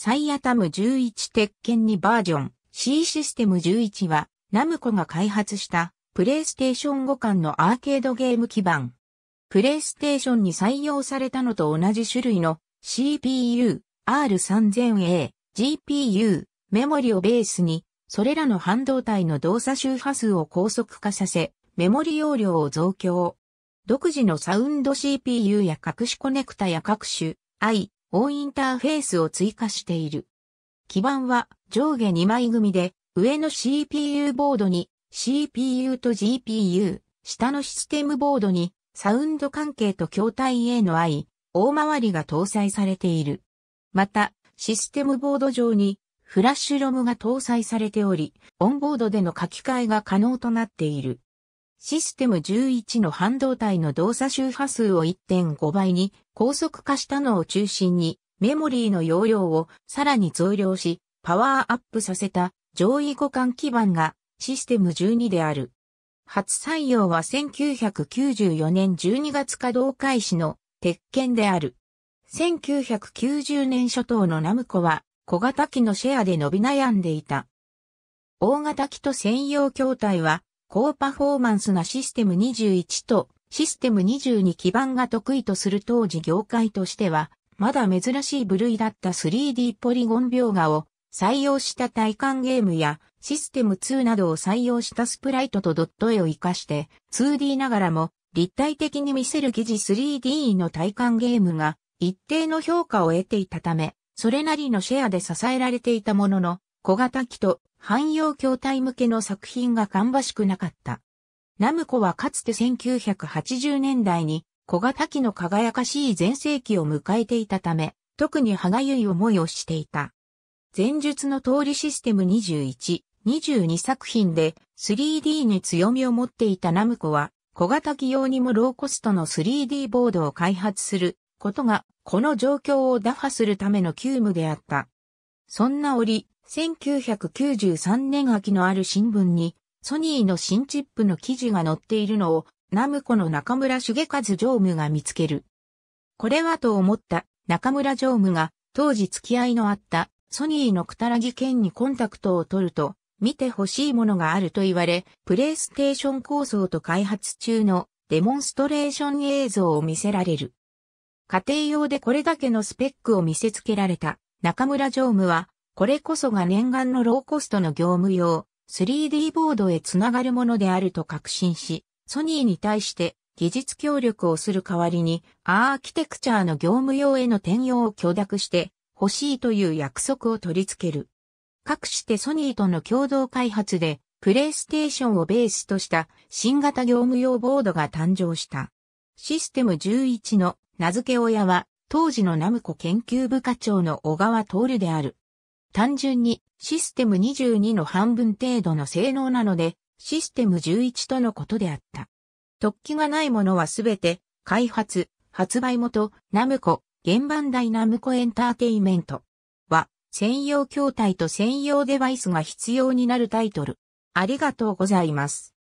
サイアタム11鉄拳にバージョン C システム11はナムコが開発したプレイステーション互換のアーケードゲーム基盤。プレイステーションに採用されたのと同じ種類の CPU、R3000A、GPU、メモリをベースに、それらの半導体の動作周波数を高速化させ、メモリ容量を増強。独自のサウンド CPU や各種コネクタや各種 I、オーインターフェースを追加している。基板は上下2枚組で、上の CPU ボードに CPU と GPU、下のシステムボードにサウンド関係と筐体へのい。大回りが搭載されている。また、システムボード上にフラッシュロムが搭載されており、オンボードでの書き換えが可能となっている。システム11の半導体の動作周波数を1.5倍に高速化したのを中心にメモリーの容量をさらに増量しパワーアップさせた上位互換基盤がシステム12である。初採用は1994年12月稼働開始の鉄拳である。1990年初頭のナムコは小型機のシェアで伸び悩んでいた。大型機と専用筐体は高パフォーマンスなシステム21とシステム22基盤が得意とする当時業界としては、まだ珍しい部類だった 3D ポリゴン描画を採用した体感ゲームやシステム2などを採用したスプライトとドット絵を活かして 2D ながらも立体的に見せる疑似 3D の体感ゲームが一定の評価を得ていたため、それなりのシェアで支えられていたものの小型機と汎用筐体向けの作品が芳しくなかった。ナムコはかつて1980年代に小型機の輝かしい前世紀を迎えていたため、特に歯がゆい思いをしていた。前述の通りシステム21、22作品で 3D に強みを持っていたナムコは、小型機用にもローコストの 3D ボードを開発することが、この状況を打破するための急務であった。そんな折、1993年秋のある新聞に、ソニーの新チップの記事が載っているのを、ナムコの中村重和常務が見つける。これはと思った中村常務が、当時付き合いのあったソニーのくたらぎ県にコンタクトを取ると、見てほしいものがあると言われ、プレイステーション構想と開発中のデモンストレーション映像を見せられる。家庭用でこれだけのスペックを見せつけられた中村常務はこれこそが念願のローコストの業務用 3D ボードへつながるものであると確信し、ソニーに対して技術協力をする代わりにアーキテクチャーの業務用への転用を許諾して欲しいという約束を取り付ける。かくしてソニーとの共同開発でプレイステーションをベースとした新型業務用ボードが誕生した。システム11の名付け親は当時のナムコ研究部課長の小川徹である。単純にシステム22の半分程度の性能なので、システム11とのことであった。突起がないものはすべて、開発、発売元、ナムコ、現版台ナムコエンターテイメントは、専用筐体と専用デバイスが必要になるタイトル。ありがとうございます。